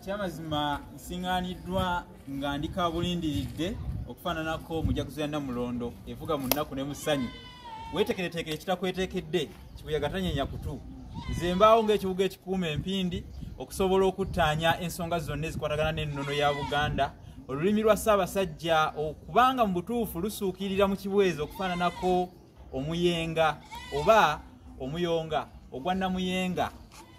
ekyamazima nsiŋaaniddwa nga ndika bulindiridde okufaananako mujaguzo yanna mulondo evuga mu nnaku ne musanyu weetekereteekere kitakwetekedde kikuyagatanyenya kutu nze mbaawo ng'ekibuga ekikuuma empindi okusobola okuttaanya ensonga zonna ezikwatagana n'ennono ya buganda olulimi lwa ssaabasajja okubanga mu butuufu lusuukirira mu kibwezi okufaananako omuyenga oba omuyonga ogwa namuyenga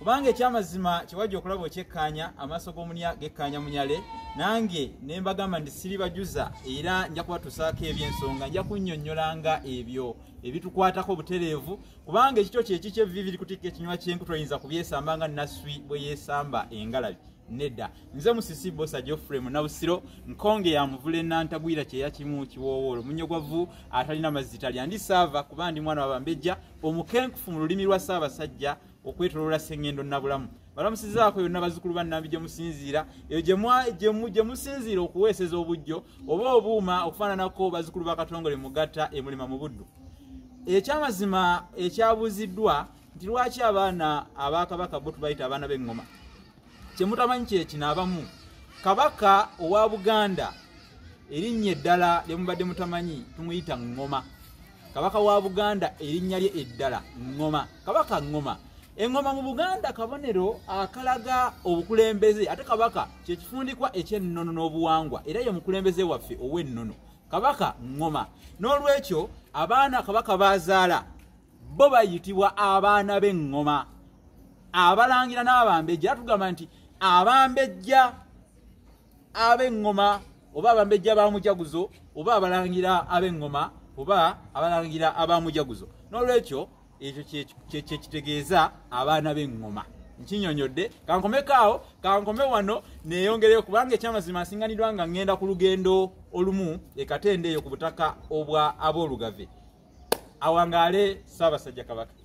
kubanga ekyamazima kiwajja okulaba okyekkaanya amaaso g'omunya gekkaanya munyale nange nembagamba nti siribajuza era nja kubatuusaako ebyensonga nja kunnyonnyolanga ebyo ebitukwatako obutereevu kubanga ekityo kyekiky ebivivi likutikka ekinywa kyenku toyinza kubyesamba nga naswi bwe yeesamba engalabi nedda nze musisi bosa jofrey munabusiro nkonge yamuvula enantagwira kyeyakimu kiwoowoolo munyo gwavu atalina mazzi talyandisaava kuba ndi mwana wabambejja omukenkufu mu lulimi lwa saabasajja okwetoloola sengendo nnabulamu balamusizaako yonna bazukulu bannambi gyemusinziira eyo gyemusinziira okuweeseza obujjo oba obuuma okufaananako bazukulu bakatongole mugatta emulima mu buddu ekyamazima ekyabuuziddwa nti lwaki abaana abakabaka bo tubayita abaana b'eŋoma kyemutamanyi kyekinaabamu kabaka owa buganda erinnya eddala lyemubadde mutamanyi tumuyita ŋoma kabaka wa buganda erinnya lye eddala ŋoma kabaka ŋoma engoma mu buganda kabonero akalaga obukulembeze ate kabaka kyekifundikwa ekyennono n'obuwangwa era ye mukulembeze waffe ow'ennono kabaka ngoma n'olwekyo abaana kabaka bazaala bo bayitibwa abaana b'eŋŋoma abalangira n'abambejja era tugamba nti abambejja ab'eŋŋoma oba abambejja bamujaguzo oba abalangira ab'eŋŋoma oba abalangira abamujaguzo n'olwekyo ekyo kyekitegeeza abaana beŋŋoma nkinyonyodde kankomeko awo kankome wano neyongereyo kubanga ekyamazima asinganirwa nga ŋŋenda ku lugendo olumu ekatenda eyo ku butaka obwa aboolugave awangaale saabasajja kabaka